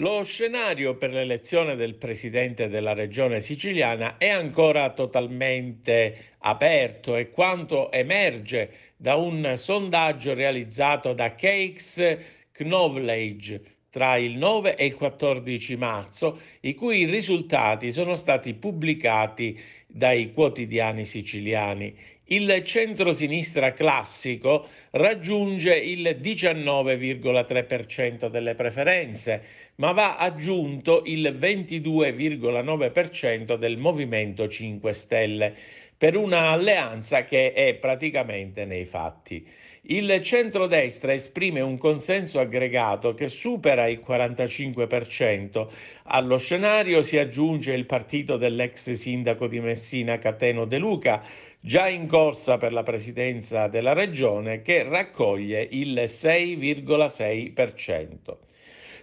Lo scenario per l'elezione del presidente della regione siciliana è ancora totalmente aperto e quanto emerge da un sondaggio realizzato da Cakes Knowledge tra il 9 e il 14 marzo, i cui risultati sono stati pubblicati dai quotidiani siciliani il centrosinistra classico raggiunge il 19,3% delle preferenze, ma va aggiunto il 22,9% del Movimento 5 Stelle per un'alleanza che è praticamente nei fatti. Il centrodestra esprime un consenso aggregato che supera il 45%. Allo scenario si aggiunge il partito dell'ex sindaco di Messina Cateno De Luca, già in corsa per la presidenza della regione, che raccoglie il 6,6%.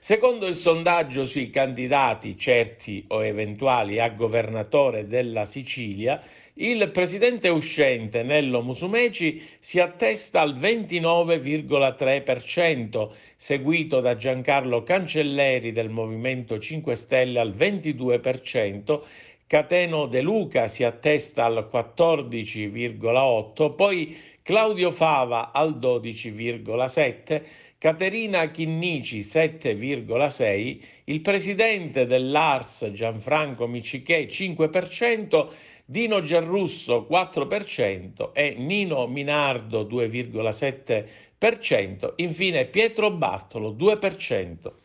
Secondo il sondaggio sui candidati certi o eventuali a governatore della Sicilia, il presidente uscente Nello Musumeci si attesta al 29,3%, seguito da Giancarlo Cancelleri del Movimento 5 Stelle al 22% Cateno De Luca si attesta al 14,8, poi Claudio Fava al 12,7, Caterina Chinnici 7,6, il presidente dell'ARS Gianfranco Micichè 5%, Dino Giarrusso 4% e Nino Minardo 2,7%, infine Pietro Bartolo 2%.